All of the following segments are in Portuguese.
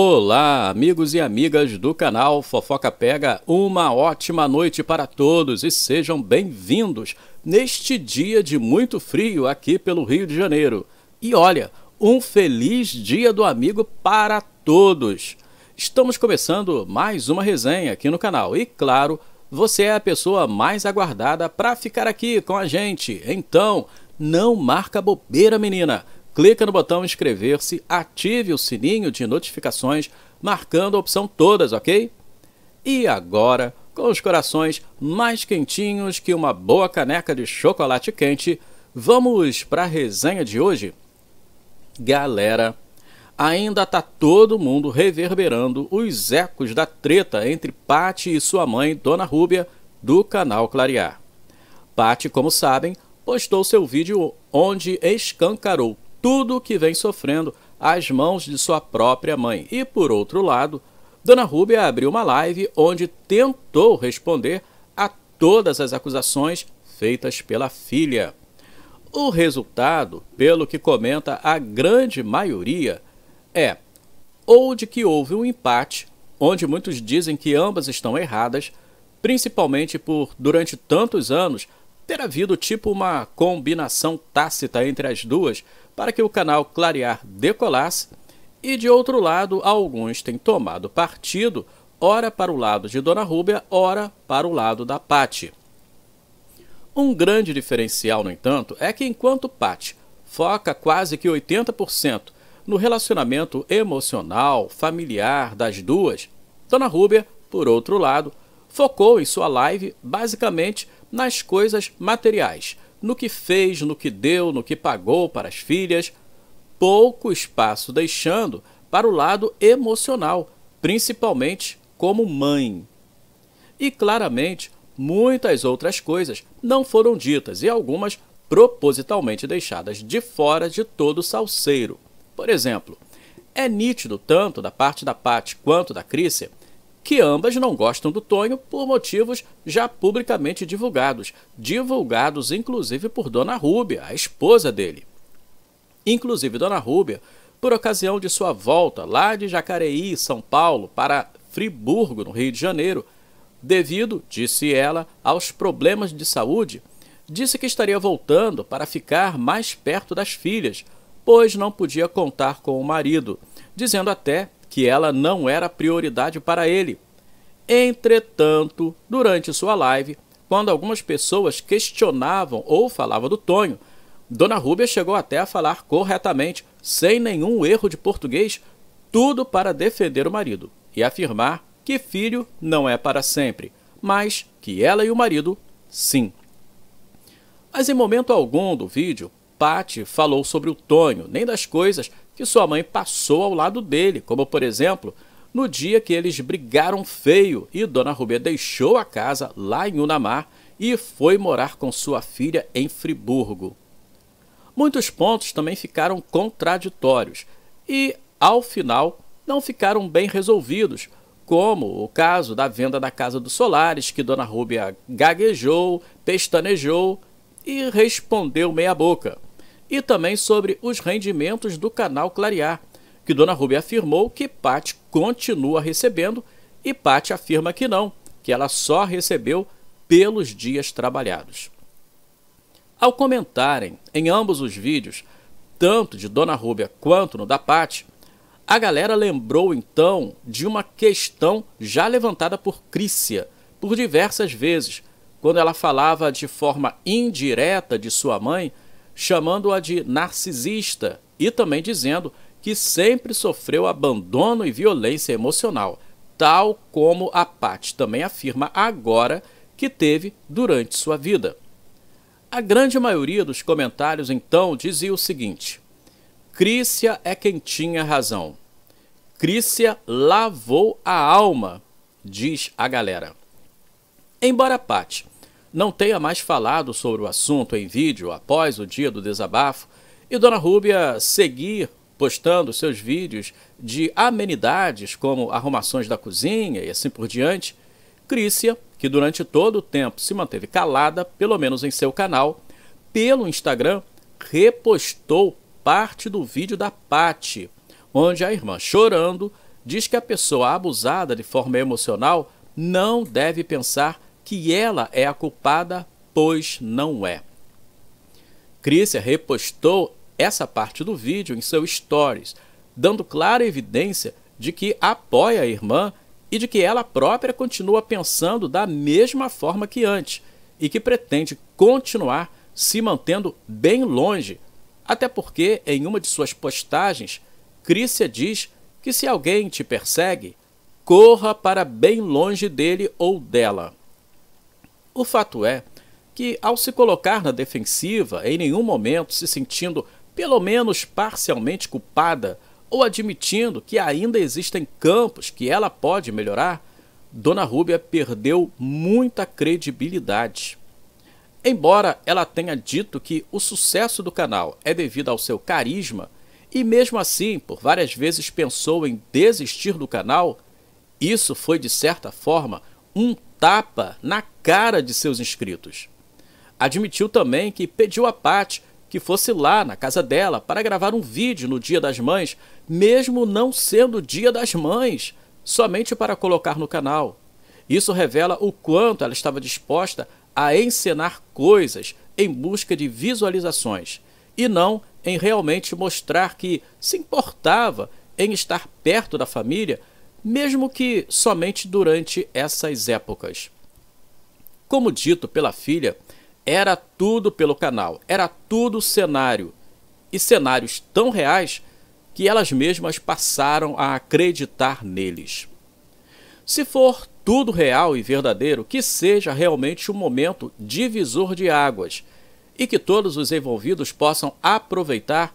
Olá, amigos e amigas do canal Fofoca Pega. Uma ótima noite para todos e sejam bem-vindos neste dia de muito frio aqui pelo Rio de Janeiro. E olha, um feliz dia do amigo para todos. Estamos começando mais uma resenha aqui no canal e, claro, você é a pessoa mais aguardada para ficar aqui com a gente. Então, não marca bobeira, menina clica no botão inscrever-se, ative o sininho de notificações, marcando a opção todas, ok? E agora, com os corações mais quentinhos que uma boa caneca de chocolate quente, vamos para a resenha de hoje? Galera, ainda tá todo mundo reverberando os ecos da treta entre Pati e sua mãe, Dona Rúbia, do canal Clarear. Pati, como sabem, postou seu vídeo onde escancarou tudo o que vem sofrendo às mãos de sua própria mãe. E por outro lado, Dona Rúbia abriu uma live onde tentou responder a todas as acusações feitas pela filha. O resultado, pelo que comenta a grande maioria, é ou de que houve um empate, onde muitos dizem que ambas estão erradas, principalmente por, durante tantos anos, ter havido tipo uma combinação tácita entre as duas para que o canal Clarear decolasse, e de outro lado, alguns têm tomado partido, ora para o lado de Dona Rúbia, ora para o lado da Pati. Um grande diferencial, no entanto, é que enquanto Pati foca quase que 80% no relacionamento emocional, familiar das duas, Dona Rúbia, por outro lado, focou em sua live basicamente nas coisas materiais, no que fez, no que deu, no que pagou para as filhas, pouco espaço deixando para o lado emocional, principalmente como mãe. E claramente, muitas outras coisas não foram ditas e algumas propositalmente deixadas de fora de todo o salseiro. Por exemplo, é nítido tanto da parte da Pat quanto da Crícia que ambas não gostam do Tonho por motivos já publicamente divulgados, divulgados inclusive por Dona Rúbia, a esposa dele. Inclusive Dona Rúbia, por ocasião de sua volta lá de Jacareí, São Paulo, para Friburgo, no Rio de Janeiro, devido, disse ela, aos problemas de saúde, disse que estaria voltando para ficar mais perto das filhas, pois não podia contar com o marido, dizendo até que ela não era prioridade para ele. Entretanto, durante sua live, quando algumas pessoas questionavam ou falavam do Tonho, Dona Rúbia chegou até a falar corretamente, sem nenhum erro de português, tudo para defender o marido e afirmar que filho não é para sempre, mas que ela e o marido, sim. Mas em momento algum do vídeo, Patti falou sobre o Tonho, nem das coisas que sua mãe passou ao lado dele, como por exemplo, no dia que eles brigaram feio e Dona Rubê deixou a casa lá em Unamar e foi morar com sua filha em Friburgo. Muitos pontos também ficaram contraditórios e, ao final, não ficaram bem resolvidos, como o caso da venda da casa do Solares, que Dona Rúbia gaguejou, pestanejou e respondeu meia boca e também sobre os rendimentos do canal Clarear, que Dona Ruby afirmou que Pat continua recebendo e Pat afirma que não, que ela só recebeu pelos dias trabalhados. Ao comentarem em ambos os vídeos, tanto de Dona Rúbia quanto no da Pat, a galera lembrou então de uma questão já levantada por Crícia por diversas vezes, quando ela falava de forma indireta de sua mãe chamando-a de narcisista e também dizendo que sempre sofreu abandono e violência emocional, tal como a Pat também afirma agora que teve durante sua vida. A grande maioria dos comentários então dizia o seguinte: Crícia é quem tinha razão. Crícia lavou a alma, diz a galera. Embora Pat não tenha mais falado sobre o assunto em vídeo após o dia do desabafo e Dona Rúbia seguir postando seus vídeos de amenidades como arrumações da cozinha e assim por diante, Crícia, que durante todo o tempo se manteve calada, pelo menos em seu canal, pelo Instagram, repostou parte do vídeo da patti onde a irmã chorando diz que a pessoa abusada de forma emocional não deve pensar que ela é a culpada, pois não é. Crícia repostou essa parte do vídeo em seu stories, dando clara evidência de que apoia a irmã e de que ela própria continua pensando da mesma forma que antes e que pretende continuar se mantendo bem longe, até porque em uma de suas postagens, Crícia diz que se alguém te persegue, corra para bem longe dele ou dela. O fato é que, ao se colocar na defensiva, em nenhum momento se sentindo pelo menos parcialmente culpada ou admitindo que ainda existem campos que ela pode melhorar, Dona Rúbia perdeu muita credibilidade. Embora ela tenha dito que o sucesso do canal é devido ao seu carisma, e mesmo assim por várias vezes pensou em desistir do canal, isso foi de certa forma um tapa na cara de seus inscritos. Admitiu também que pediu a Pat que fosse lá na casa dela para gravar um vídeo no Dia das Mães, mesmo não sendo Dia das Mães, somente para colocar no canal. Isso revela o quanto ela estava disposta a encenar coisas em busca de visualizações e não em realmente mostrar que se importava em estar perto da família mesmo que somente durante essas épocas. Como dito pela filha, era tudo pelo canal, era tudo cenário. E cenários tão reais que elas mesmas passaram a acreditar neles. Se for tudo real e verdadeiro, que seja realmente um momento divisor de águas e que todos os envolvidos possam aproveitar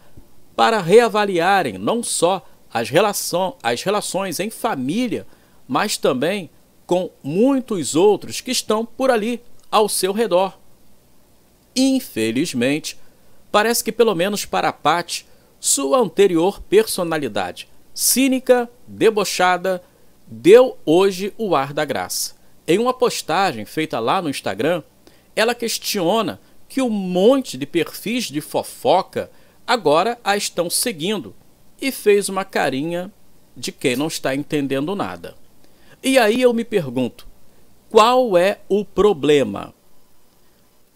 para reavaliarem não só as, relação, as relações em família, mas também com muitos outros que estão por ali, ao seu redor. Infelizmente, parece que, pelo menos para a sua anterior personalidade, cínica, debochada, deu hoje o ar da graça. Em uma postagem feita lá no Instagram, ela questiona que um monte de perfis de fofoca agora a estão seguindo e fez uma carinha de quem não está entendendo nada. E aí eu me pergunto: qual é o problema?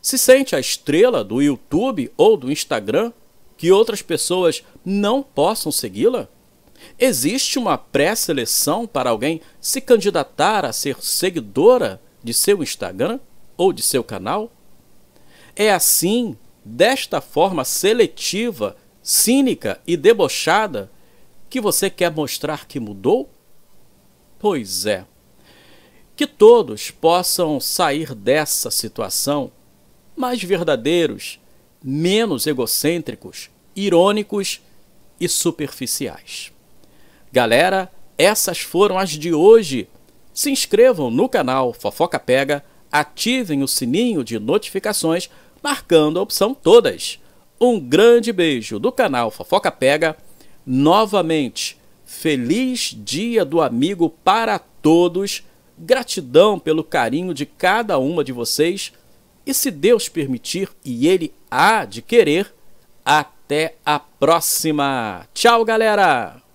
Se sente a estrela do YouTube ou do Instagram que outras pessoas não possam segui-la? Existe uma pré-seleção para alguém se candidatar a ser seguidora de seu Instagram ou de seu canal? É assim, desta forma seletiva, cínica e debochada que você quer mostrar que mudou? Pois é. Que todos possam sair dessa situação mais verdadeiros, menos egocêntricos, irônicos e superficiais. Galera, essas foram as de hoje. Se inscrevam no canal Fofoca Pega, ativem o sininho de notificações, marcando a opção Todas um grande beijo do canal Fofoca Pega. Novamente, feliz dia do amigo para todos. Gratidão pelo carinho de cada uma de vocês. E se Deus permitir e Ele há de querer, até a próxima. Tchau, galera!